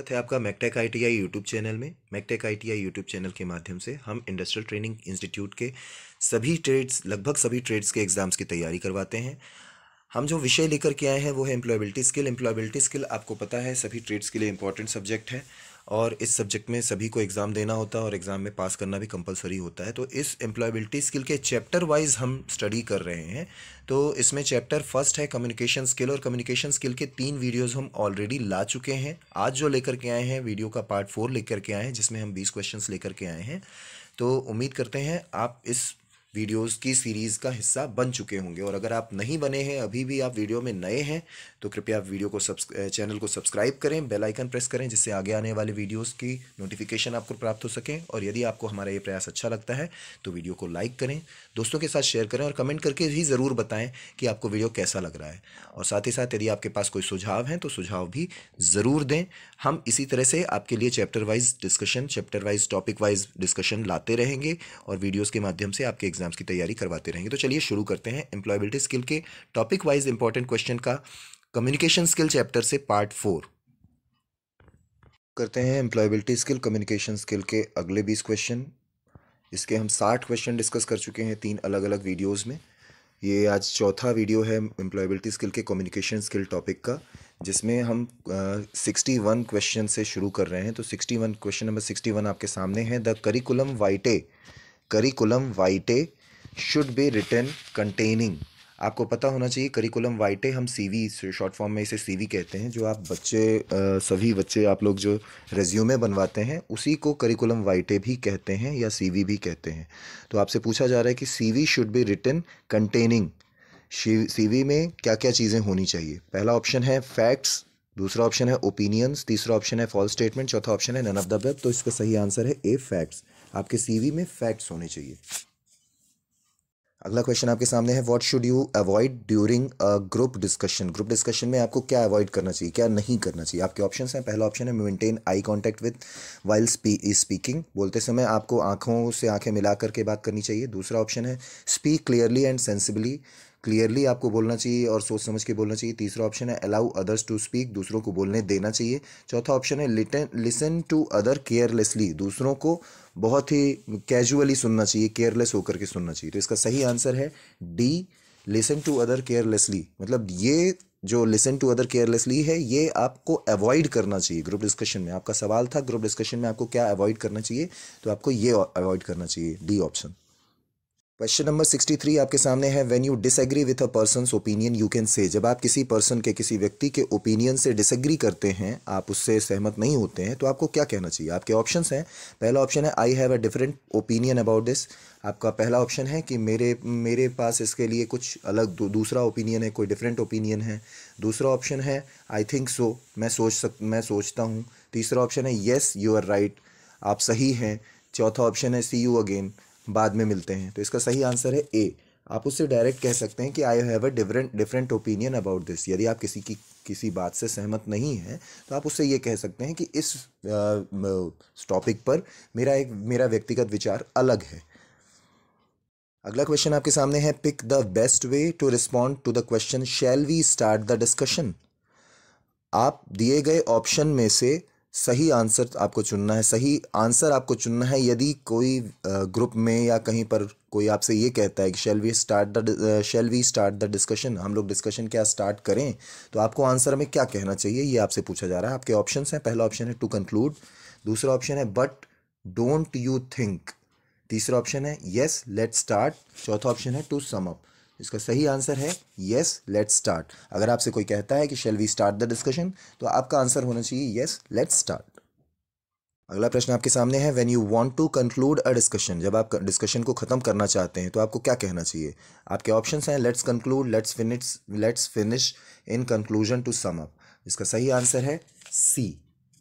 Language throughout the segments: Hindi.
स्वागत है आपका मैकटेक आईटीआई यूट्यूब चैनल में मैकटेक आईटीआई यूट्यूब चैनल के माध्यम से हम इंडस्ट्रियल ट्रेनिंग इंस्टीट्यूट के सभी ट्रेड्स लगभग सभी ट्रेड्स के एग्ज़ाम्स की तैयारी करवाते हैं हम जो विषय लेकर के आए हैं वो है एम्प्लॉयबिलिटी स्किल एम्प्लॉयबिलिटी स्किल आपको पता है सभी ट्रेड्स के लिए इंपॉर्टेंट सब्जेक्ट है और इस सब्जेक्ट में सभी को एग्ज़ाम देना होता है और एग्ज़ाम में पास करना भी कंपलसरी होता है तो इस एम्प्लॉयबिलिटी स्किल के चैप्टर वाइज हम स्टडी कर रहे हैं तो इसमें चैप्टर फर्स्ट है कम्युनिकेशन स्किल और कम्युनिकेशन स्किल के तीन वीडियोज़ हम ऑलरेडी ला चुके हैं आज जो लेकर के आए हैं वीडियो का पार्ट फोर लेकर के आए हैं जिसमें हम बीस क्वेश्चन लेकर के आए हैं तो उम्मीद करते हैं आप इस वीडियोस की सीरीज़ का हिस्सा बन चुके होंगे और अगर आप नहीं बने हैं अभी भी आप वीडियो में नए हैं तो कृपया आप वीडियो को चैनल को सब्सक्राइब करें बेल आइकन प्रेस करें जिससे आगे आने वाले वीडियोस की नोटिफिकेशन आपको प्राप्त हो सकें और यदि आपको हमारा ये प्रयास अच्छा लगता है तो वीडियो को लाइक करें दोस्तों के साथ शेयर करें और कमेंट करके भी ज़रूर बताएं कि आपको वीडियो कैसा लग रहा है और साथ ही साथ यदि आपके पास कोई सुझाव हैं तो सुझाव भी ज़रूर दें हम इसी तरह से आपके लिए chapter wise discussion chapter wise topic wise discussion लाते रहेंगे और वीडियोज़ के माध्यम से आपके एग्जाम्स की तैयारी करवाते रहेंगे तो चलिए शुरू करते हैं एम्प्लॉयबिलिटी स्किल के टॉपिक वाइज इंपॉर्टेंट क्वेश्चन का कम्युनिकेशन स्किल चैप्टर से पार्ट फोर करते हैं एम्प्लॉयबिलिटी स्किल कम्युनिकेशन स्किल के अगले बीस क्वेश्चन इसके हम साठ क्वेश्चन डिस्कस कर चुके हैं तीन अलग अलग वीडियोज़ में ये आज चौथा वीडियो है एम्प्लॉयबिलिटी स्किल के कम्युनिकेशन स्किल टॉपिक का जिसमें हम सिक्सटी वन क्वेश्चन से शुरू कर रहे हैं तो sixty one question number sixty one आपके सामने है the curriculum vitae curriculum vitae should be return containing आपको पता होना चाहिए करिकुलम वाइटे हम सी वी शॉर्ट फॉर्म में इसे सी वी कहते हैं जो आप बच्चे सभी बच्चे आप लोग जो रेज्यूमे बनवाते हैं उसी को करिकुलम वाइटे भी कहते हैं या सी वी भी कहते हैं तो आपसे पूछा जा रहा है कि C V should be return containing C V में क्या क्या चीज़ें होनी चाहिए पहला ऑप्शन है फैक्ट्स दूसरा ऑप्शन है ओपिनियंस तीसरा ऑप्शन है फॉल्स स्टेटमेंट चौथा ऑप्शन है नन ऑफ द वेब तो इसका सही आंसर है ए फैक्ट्स आपके सीवी में फैक्ट्स होने चाहिए अगला क्वेश्चन आपके सामने है what should you avoid during a group discussion group discussion में आपको क्या अवॉइड करना चाहिए क्या नहीं करना चाहिए आपके ऑप्शन हैं पहला ऑप्शन है maintain eye contact with while speaking बोलते समय आपको आंखों से आंखें मिला करके बात करनी चाहिए दूसरा ऑप्शन है speak clearly and sensibly clearly आपको बोलना चाहिए और सोच समझ के बोलना चाहिए तीसरा ऑप्शन है अलाउ अदर्स टू स्पीक दूसरों को बोलने देना चाहिए चौथा ऑप्शन है लिसन टू अदर केयरलेसली दूसरों को बहुत ही कैजुअली सुनना चाहिए केयरलेस होकर के सुनना चाहिए तो इसका सही आंसर है D listen to other carelessly मतलब ये जो लिसन टू अदर केयरलेसली है ये आपको अवॉइड करना चाहिए ग्रुप डिस्कशन में आपका सवाल था ग्रुप डिस्कशन में आपको क्या अवॉइड करना चाहिए तो आपको ये अवॉइड करना चाहिए D option question number sixty three आपके सामने है when you disagree with a person opinion you can say जब आप किसी पर्सन के किसी व्यक्ति के ओपिनियन से डिसएग्री करते हैं आप उससे सहमत नहीं होते हैं तो आपको क्या कहना चाहिए आपके ऑप्शंस हैं पहला ऑप्शन है I have a different opinion about this आपका पहला ऑप्शन है कि मेरे मेरे पास इसके लिए कुछ अलग दू, दूसरा ओपिनियन है कोई डिफरेंट ओपिनियन है दूसरा ऑप्शन है आई थिंक सो मैं सोच सक मैं सोचता हूँ तीसरा ऑप्शन है येस यू आर राइट आप सही हैं चौथा ऑप्शन है सी यू अगेन बाद में मिलते हैं तो इसका सही आंसर है ए आप उससे डायरेक्ट कह सकते हैं कि I have a different different opinion about this यदि आप किसी की किसी बात से सहमत नहीं हैं तो आप उससे ये कह सकते हैं कि इस टॉपिक पर मेरा एक मेरा व्यक्तिगत विचार अलग है अगला क्वेश्चन आपके सामने है pick the best way to respond to the question shall we start the discussion आप दिए गए ऑप्शन में से सही आंसर आपको चुनना है सही आंसर आपको चुनना है यदि कोई ग्रुप में या कहीं पर कोई आपसे ये कहता है कि shall we start the shall we start the discussion हम लोग डिस्कशन क्या स्टार्ट करें तो आपको आंसर में क्या कहना चाहिए ये आपसे पूछा जा रहा है आपके ऑप्शन हैं पहला ऑप्शन है टू कंक्लूड दूसरा ऑप्शन है बट डोंट यू थिंक तीसरा ऑप्शन है येस लेट स्टार्ट चौथा ऑप्शन है टू सम अप इसका सही आंसर है येस लेट्स स्टार्ट अगर आपसे कोई कहता है कि shall we start the discussion तो आपका आंसर होना चाहिए येस लेट्स स्टार्ट अगला प्रश्न आपके सामने है when you want to conclude a discussion जब आप डिस्कशन को ख़त्म करना चाहते हैं तो आपको क्या कहना चाहिए आपके ऑप्शंस हैं let's conclude let's finish let's finish in conclusion to sum up इसका सही आंसर है सी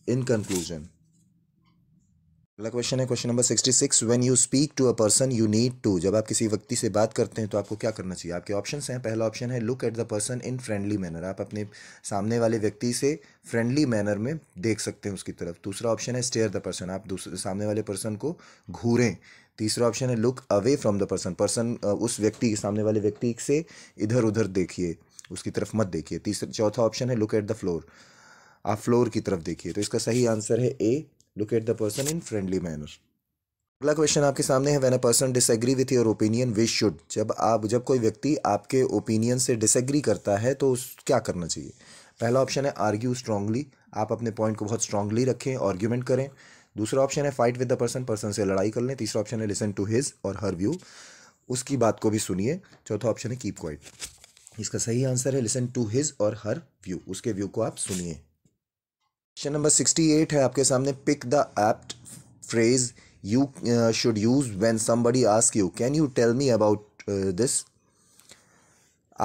इन कंक्लूजन अगला क्वेश्चन है question number sixty six when you speak to a person you need to जब आप किसी व्यक्ति से बात करते हैं तो आपको क्या करना चाहिए आपके ऑप्शंस हैं पहला ऑप्शन है look at the person in friendly manner आप अपने सामने वाले व्यक्ति से फ्रेंडली मैनर में देख सकते हैं उसकी तरफ दूसरा ऑप्शन है स्टेयर द पर्सन आप सामने वाले पर्सन को घूरें तीसरा ऑप्शन है look away from the person person उस व्यक्ति के सामने वाले व्यक्ति से इधर उधर देखिए उसकी तरफ मत देखिए तीसरा चौथा ऑप्शन है लुक एट द फ्लोर आप फ्लोर की तरफ देखिए तो इसका सही आंसर है A look at the person in friendly manner अगला क्वेश्चन आपके सामने है when a person disagree with your opinion wish should जब आप जब कोई व्यक्ति आपके ओपिनियन से डिसएग्री करता है तो उस क्या करना चाहिए पहला ऑप्शन है आर्ग्यू स्ट्रांगली आप अपने पॉइंट को बहुत स्ट्रांगली रखें आर्ग्यूमेंट करें दूसरा ऑप्शन है fight with the person person से लड़ाई कर लें तीसरा ऑप्शन है लिसन टू हिज और हर व्यू उसकी बात को भी सुनिए चौथा ऑप्शन है कीप क्वाइट इसका सही आंसर है लिसन टू हिज और हर व्यू उसके व्यू को आप सुनिए क्वेश्चन नंबर सिक्सटी एट है आपके सामने pick the apt phrase you should use when somebody ask you can you tell me about this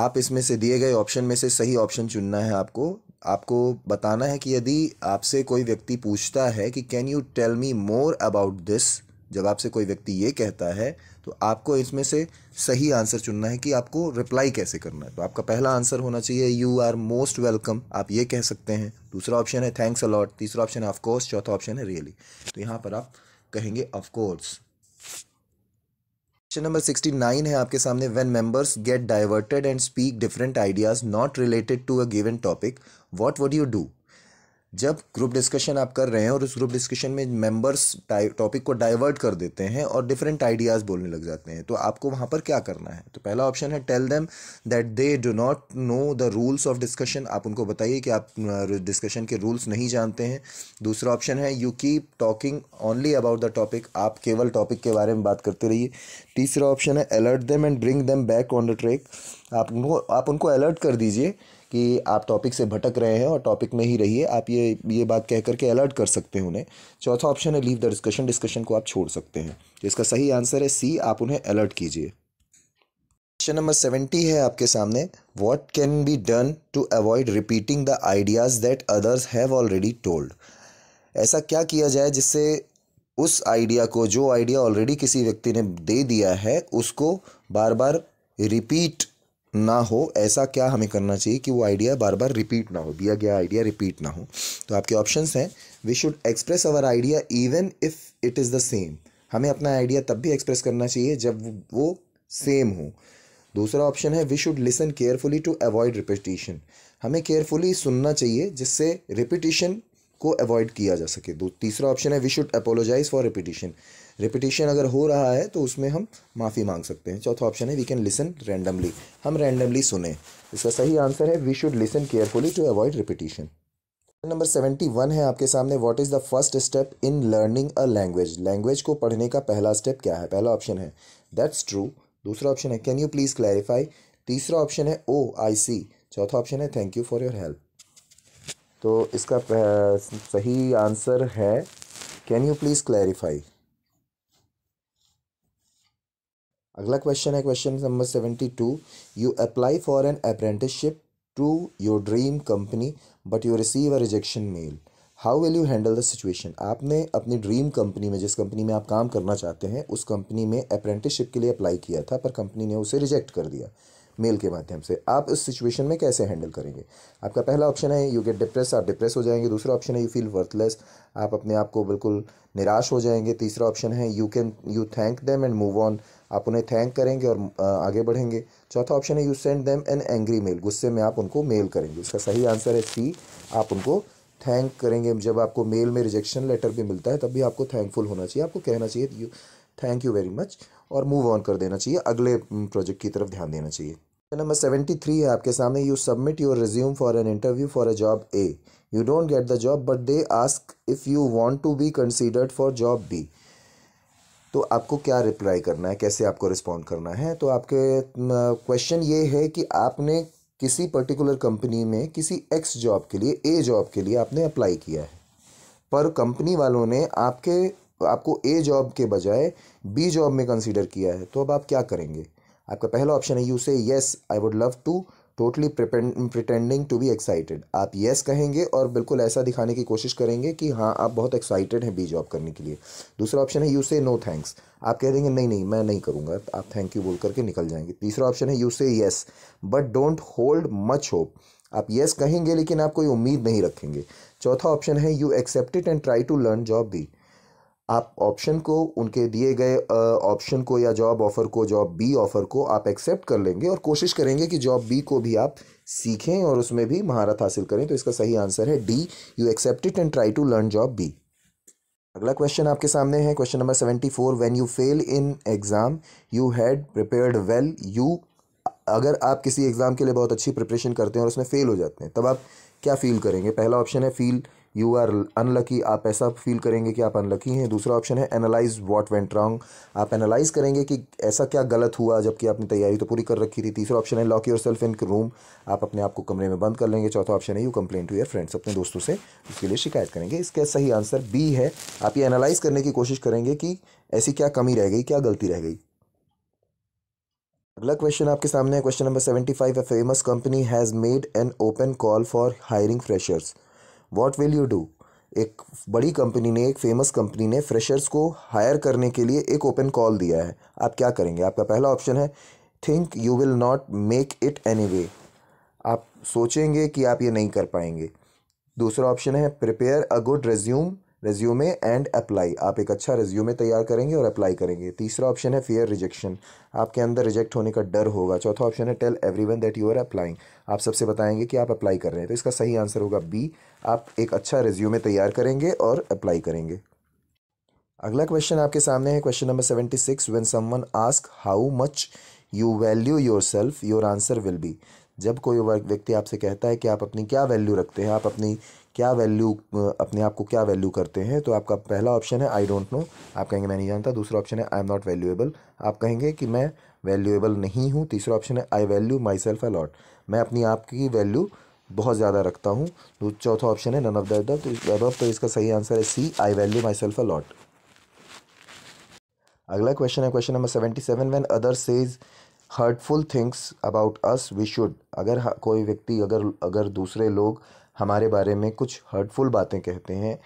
आप इसमें से दिए गए ऑप्शन में से सही ऑप्शन चुनना है आपको आपको बताना है कि यदि आपसे कोई व्यक्ति पूछता है कि can you tell me more about this जब आपसे कोई व्यक्ति ये कहता है तो आपको इसमें से सही आंसर चुनना है कि आपको रिप्लाई कैसे करना है तो आपका पहला आंसर होना चाहिए यू आर मोस्ट वेलकम आप ये कह सकते हैं दूसरा ऑप्शन है थैंक्स अलॉट तीसरा ऑप्शन है ऑफकोर्स चौथा ऑप्शन है रियली तो यहाँ पर आप कहेंगे of course question number sixty nine है आपके सामने when members get diverted and speak different ideas not related to a given topic what would you do जब ग्रुप डिस्कशन आप कर रहे हैं और उस ग्रुप डिस्कशन में मेंबर्स टॉपिक को डाइवर्ट कर देते हैं और डिफरेंट आइडियाज़ बोलने लग जाते हैं तो आपको वहाँ पर क्या करना है तो पहला ऑप्शन है tell them that they do not know the rules of discussion आप उनको बताइए कि आप डिस्कशन के रूल्स नहीं जानते हैं दूसरा ऑप्शन है you keep talking only about the topic आप केवल टॉपिक के बारे में बात करते रहिए तीसरा ऑप्शन है alert them and bring them back on the track आप उनको आप उनको अलर्ट कर दीजिए कि आप टॉपिक से भटक रहे हैं और टॉपिक में ही रहिए आप ये ये बात कह करके अलर्ट कर सकते हैं उन्हें चौथा ऑप्शन है लीव द डिस्कशन डिस्कशन को आप छोड़ सकते हैं तो इसका सही आंसर है सी आप उन्हें अलर्ट कीजिए क्वेश्चन नंबर सेवेंटी है आपके सामने what can be done to avoid repeating the ideas that others have already told ऐसा क्या किया जाए जिससे उस आइडिया को जो आइडिया ऑलरेडी किसी व्यक्ति ने दे दिया है उसको बार बार रिपीट ना हो ऐसा क्या हमें करना चाहिए कि वो आइडिया बार बार रिपीट ना हो दिया गया आइडिया रिपीट ना हो तो आपके ऑप्शंस हैं we should express our idea even if it is the same हमें अपना आइडिया तब भी एक्सप्रेस करना चाहिए जब वो सेम हो दूसरा ऑप्शन है we should listen carefully to avoid repetition हमें केयरफुली सुनना चाहिए जिससे रिपीटिशन को अवॉइड किया जा सके दो तीसरा ऑप्शन है we should apologize for repetition repetition अगर हो रहा है तो उसमें हम माफ़ी मांग सकते हैं चौथा ऑप्शन है वी कैन लिसन रैंडमली हम रैंडमली सुने इसका सही आंसर है we should listen carefully to avoid repetition number seventy one है आपके सामने what is the first step in learning a language language को पढ़ने का पहला स्टेप क्या है पहला ऑप्शन है दैट्स ट्रू दूसरा ऑप्शन है कैन यू प्लीज़ क्लैरिफाई तीसरा ऑप्शन है ओ आई सी चौथा ऑप्शन है thank you for your help तो इसका सही आंसर है कैन यू प्लीज़ क्लैरिफाई अगला क्वेश्चन है question number seventy two you apply for an apprenticeship to your dream company but you receive a rejection mail how will you handle the situation आपने अपनी ड्रीम कंपनी में जिस कंपनी में आप काम करना चाहते हैं उस कंपनी में अप्रेंटिसशिप के लिए अप्लाई किया था पर कंपनी ने उसे रिजेक्ट कर दिया मेल के माध्यम से आप इस सिचुएशन में कैसे हैंडल करेंगे आपका पहला ऑप्शन है यू गेट डिप्रेस आप डिप्रेस हो जाएंगे दूसरा ऑप्शन है यू फील वर्थलेस आप अपने आप को बिल्कुल निराश हो जाएंगे तीसरा ऑप्शन है you can you thank them and move on आप उन्हें थैंक करेंगे और आगे बढ़ेंगे चौथा ऑप्शन है you send them an angry mail गुस्से में आप उनको मेल करेंगे उसका सही आंसर है सी आप उनको थैंक करेंगे जब आपको मेल में रिजेक्शन लेटर भी मिलता है तब भी आपको थैंकफुल होना चाहिए आपको कहना चाहिए you thank you very much और मूव ऑन कर देना चाहिए अगले प्रोजेक्ट की तरफ ध्यान देना चाहिए नंबर सेवेंटी थ्री है आपके सामने you submit your resume for an interview for a job A you don't get the job but they ask if you want to be considered for job B तो आपको क्या रिप्लाई करना है कैसे आपको रिस्पॉन्ड करना है तो आपके क्वेश्चन ये है कि आपने किसी पर्टिकुलर कंपनी में किसी एक्स जॉब के लिए ए जॉब के लिए आपने अप्लाई किया है पर कंपनी वालों ने आपके आपको ए जॉब के बजाय बी जॉब में कंसीडर किया है तो अब आप क्या करेंगे आपका पहला ऑप्शन है you say yes I would love to totally pretending to be excited आप येस yes कहेंगे और बिल्कुल ऐसा दिखाने की कोशिश करेंगे कि हाँ आप बहुत एक्साइटेड हैं बी जॉब करने के लिए दूसरा ऑप्शन है यू से नो थैंक्स आप कह देंगे नहीं नहीं मैं नहीं करूँगा आप थैंक यू बोल करके निकल जाएंगे तीसरा ऑप्शन है you say yes but don't hold much hope आप येस yes कहेंगे लेकिन आप कोई उम्मीद नहीं रखेंगे चौथा ऑप्शन है you accept it and try to learn job B आप ऑप्शन को उनके दिए गए ऑप्शन को या जॉब ऑफ़र को जॉब बी ऑफ़र को आप एक्सेप्ट कर लेंगे और कोशिश करेंगे कि जॉब बी को भी आप सीखें और उसमें भी महारत हासिल करें तो इसका सही आंसर है D you accept it and try to learn job B अगला क्वेश्चन आपके सामने है question number seventy four when you fail in exam you had prepared well you अगर आप किसी एग्ज़ाम के लिए बहुत अच्छी प्रिपरेशन करते हैं और उसमें फ़ेल हो जाते हैं तब आप क्या फील करेंगे पहला ऑप्शन है फील यू आर अनलकी आप ऐसा फील करेंगे कि आप अनलकी हैं दूसरा ऑप्शन है एनालाइज व्हाट वेंट रॉन्ग आप एनालाइज करेंगे कि ऐसा क्या गलत हुआ जबकि आपने तैयारी तो पूरी कर रखी थी तीसरा ऑप्शन है lock your self in room आप अपने आप को कमरे में बंद कर लेंगे चौथा ऑप्शन है you complain to your friends अपने दोस्तों से उसके लिए शिकायत करेंगे इसका सही आंसर बी है आप ये एनालाइज करने की कोशिश करेंगे कि ऐसी क्या कमी रह गई क्या गलती रह गई अगला क्वेश्चन आपके सामने है question number seventy five A famous company has made an open call for hiring freshers what will you do एक बड़ी कंपनी ने एक फेमस कंपनी ने फ्रेशर्स को हायर करने के लिए एक ओपन कॉल दिया है आप क्या करेंगे आपका पहला ऑप्शन है think you will not make it any way आप सोचेंगे कि आप ये नहीं कर पाएंगे दूसरा ऑप्शन है prepare a good resume resume and apply आप एक अच्छा रेज्यूमे तैयार करेंगे और अप्लाई करेंगे तीसरा ऑप्शन है फेयर रिजेक्शन आपके अंदर रिजेक्ट होने का डर होगा चौथा ऑप्शन है tell every one that you are applying आप सबसे बताएंगे कि आप अप्लाई कर रहे हैं तो इसका सही आंसर होगा बी आप एक अच्छा रेज्यूमे तैयार करेंगे और अप्लाई करेंगे अगला क्वेश्चन आपके सामने है question number seventy six when someone ask how much you value your self your answer will be जब कोई व्यक्ति आपसे कहता है कि आप अपनी क्या वैल्यू रखते हैं आप अपनी क्या वैल्यू अपने आप को क्या वैल्यू करते हैं तो आपका पहला ऑप्शन है आई डोंट नो आप कहेंगे मैं नहीं जानता दूसरा ऑप्शन है आई एम नॉट वैल्यूएबल आप कहेंगे कि मैं वैल्यूएबल नहीं हूँ तीसरा ऑप्शन है I value my self a lot मैं अपनी आप की वैल्यू बहुत ज़्यादा रखता हूँ तो चौथा ऑप्शन है नन ऑफ द अबव तो तो इसका सही आंसर है C I value my self a lot अगला क्वेश्चन है question number seventy seven when other says hurtful things about us we should अगर कोई व्यक्ति अगर अगर दूसरे लोग हमारे बारे में कुछ हर्टफुल बातें कहते हैं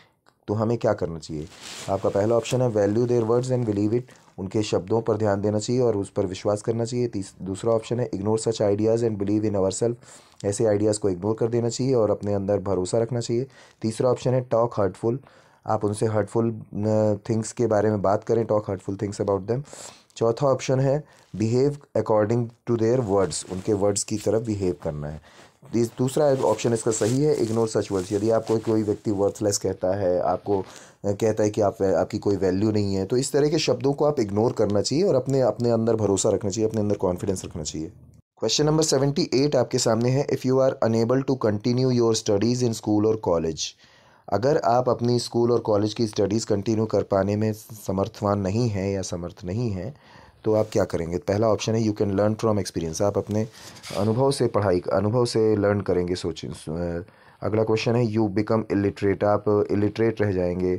तो हमें क्या करना चाहिए आपका पहला ऑप्शन है value their words and believe it उनके शब्दों पर ध्यान देना चाहिए और उस पर विश्वास करना चाहिए दूसरा ऑप्शन है ignore such ideas and believe in our self ऐसे आइडियाज़ को इग्नोर कर देना चाहिए और अपने अंदर भरोसा रखना चाहिए तीसरा ऑप्शन है टॉक हर्टफुल आप उनसे हर्टफुल थिंग्स के बारे में बात करें talk hurtful things about them चौथा ऑप्शन है behave according to their words उनके वर्ड्स की तरफ बिहेव करना है दूसरा ऑप्शन इसका सही है इग्नोर सच वर्ड्स यदि आपको कोई व्यक्ति वर्थलेस कहता है आपको कहता है कि आप आपकी कोई वैल्यू नहीं है तो इस तरह के शब्दों को आप इग्नोर करना चाहिए और अपने अपने अंदर भरोसा रखना चाहिए अपने अंदर कॉन्फिडेंस रखना चाहिए क्वेश्चन नंबर सेवेंटी एट आपके सामने है if you are unable to continue your studies in school और कॉलेज अगर आप अपनी स्कूल और कॉलेज की स्टडीज़ कंटिन्यू कर पाने में समर्थवान नहीं हैं या समर्थ नहीं हैं तो आप क्या करेंगे पहला ऑप्शन है you can learn from experience आप अपने अनुभव से पढ़ाई अनुभव से लर्न करेंगे सोचें अगला क्वेश्चन है यू बिकम इलिटरेट आप इलिटरेट रह जाएंगे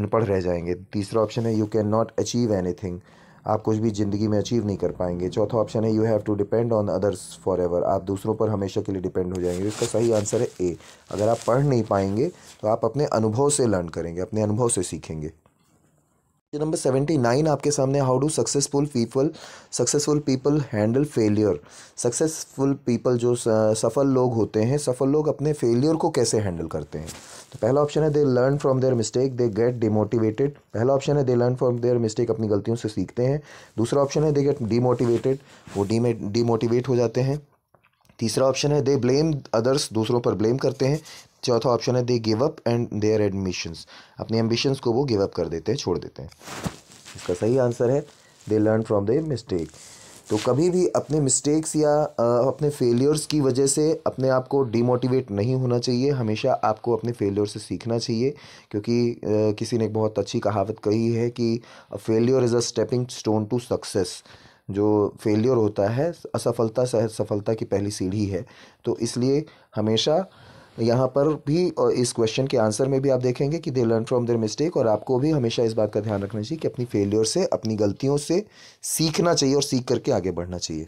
अनपढ़ रह जाएंगे तीसरा ऑप्शन है you can not achieve any आप कुछ भी ज़िंदगी में अचीव नहीं कर पाएंगे चौथा ऑप्शन है you have to depend on others forever आप दूसरों पर हमेशा के लिए डिपेंड हो जाएंगे इसका सही आंसर है ए अगर आप पढ़ नहीं पाएंगे तो आप अपने अनुभव से लर्न करेंगे अपने अनुभव से सीखेंगे नंबर सेवेंटी नाइन आपके सामने how do successful people successful people handle failure successful people जो सफल लोग होते हैं सफल लोग अपने फेलियर को कैसे हैंडल करते हैं तो पहला ऑप्शन है they learn from their mistake they get demotivated पहला ऑप्शन है they learn from their mistake अपनी गलतियों से सीखते हैं दूसरा ऑप्शन है दे गेट डीमोटिवेटेड वो डीमोटिवेट हो जाते हैं तीसरा ऑप्शन है दे ब्लेम अदर्स दूसरों पर ब्लेम करते हैं चौथा ऑप्शन है they give up and their admissions अपने एम्बिशंस को वो गिव अप कर देते हैं छोड़ देते हैं इसका सही आंसर है they learn from the mistake तो कभी भी अपने मिस्टेक्स या अपने फेलियर्स की वजह से अपने आप को डीमोटिवेट नहीं होना चाहिए हमेशा आपको अपने फेलियर से सीखना चाहिए क्योंकि किसी ने एक बहुत अच्छी कहावत कही है कि failure is a stepping stone to success जो फेलियर होता है असफलता सफलता की पहली सीढ़ी है तो इसलिए हमेशा यहाँ पर भी और इस क्वेश्चन के आंसर में भी आप देखेंगे कि they learn from their mistake और आपको भी हमेशा इस बात का ध्यान रखना चाहिए कि अपनी फेलियर से अपनी गलतियों से सीखना चाहिए और सीख करके आगे बढ़ना चाहिए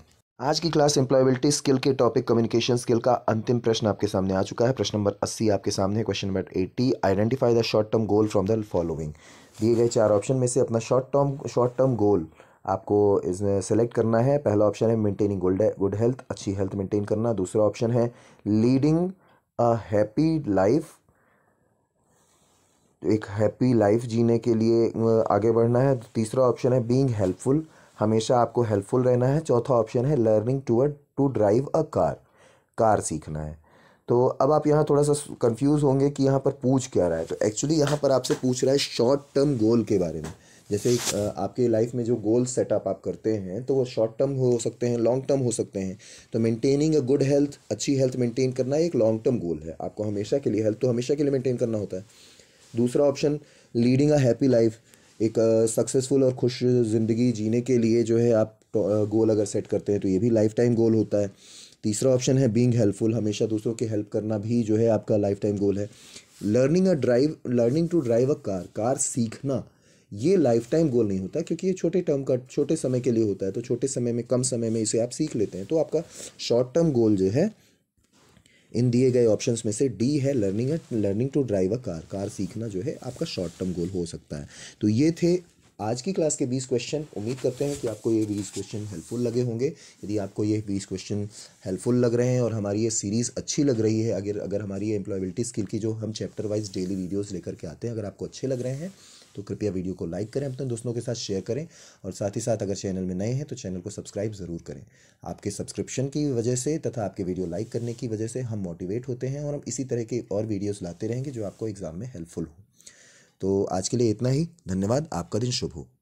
आज की क्लास एम्प्लॉयबिलिटी स्किल के टॉपिक कम्युनिकेशन स्किल का अंतिम प्रश्न आपके सामने आ चुका है प्रश्न नंबर अस्सी आपके सामने है question number eighty identify the short term goal from the following दिए गए चार ऑप्शन में से अपना short term short term goal आपको इसमें सेलेक्ट करना है पहला ऑप्शन है मेंटेनिंग गुड गुड हेल्थ अच्छी हेल्थ मेंटेन करना दूसरा ऑप्शन है लीडिंग अ हैप्पी लाइफ एक हैप्पी लाइफ जीने के लिए आगे बढ़ना है तीसरा ऑप्शन है बीइंग हेल्पफुल हमेशा आपको हेल्पफुल रहना है चौथा ऑप्शन है learning to to drive a car car सीखना है तो अब आप यहाँ थोड़ा सा कंफ्यूज होंगे कि यहाँ पर पूछ क्या रहा है तो एक्चुअली यहाँ पर आपसे पूछ रहा है शॉर्ट टर्म गोल के बारे में जैसे आपके लाइफ में जो गोल सेटअप आप करते हैं तो वो शॉर्ट टर्म हो सकते हैं लॉन्ग टर्म हो सकते हैं तो मेंटेनिंग अ गुड हेल्थ अच्छी हेल्थ मेंटेन करना एक लॉन्ग टर्म गोल है आपको हमेशा के लिए हेल्थ तो हमेशा के लिए मेंटेन करना होता है दूसरा option leading a happy life एक सक्सेसफुल और खुश ज़िंदगी जीने के लिए जो है आप गोल अगर सेट करते हैं तो ये भी लाइफ टाइम गोल होता है तीसरा ऑप्शन है बींग हेल्पफुल हमेशा दूसरों की हेल्प करना भी जो है आपका लाइफ टाइम गोल है learning a drive learning to drive a car car सीखना ये लाइफ टाइम गोल नहीं होता क्योंकि ये छोटे टर्म का छोटे समय के लिए होता है तो छोटे समय में कम समय में इसे आप सीख लेते हैं तो आपका शॉर्ट टर्म गोल जो है इन दिए गए ऑप्शन में से डी है learning learning to drive a car car सीखना जो है आपका शॉर्ट टर्म गोल हो सकता है तो ये थे आज की क्लास के 20 क्वेश्चन उम्मीद करते हैं कि आपको ये 20 क्वेश्चन हेल्पफुल लगे होंगे यदि आपको ये 20 क्वेश्चन हेल्पफुल लग रहे हैं और हमारी ये सीरीज़ अच्छी लग रही है अगर अगर हमारी ये एम्प्लॉयबिलिटी स्किल की जो हम चैप्टर वाइज डेली वीडियोस लेकर के आते हैं अगर आपको अच्छे लग रहे हैं तो कृपया वीडियो को लाइक करें अपने दोस्तों के साथ शेयर करें और साथ ही साथ अगर चैनल में नए हैं तो चैनल को सब्सक्राइब ज़रूर करें आपके सब्सक्रिप्शन की वजह से तथा आपके वीडियो लाइक करने की वजह से हम मोटिवेट होते हैं और हम इसी तरह के और वीडियोज़ लाते रहेंगे जो आपको एग्ज़ाम में हेल्पफुल हो तो आज के लिए इतना ही धन्यवाद आपका दिन शुभ हो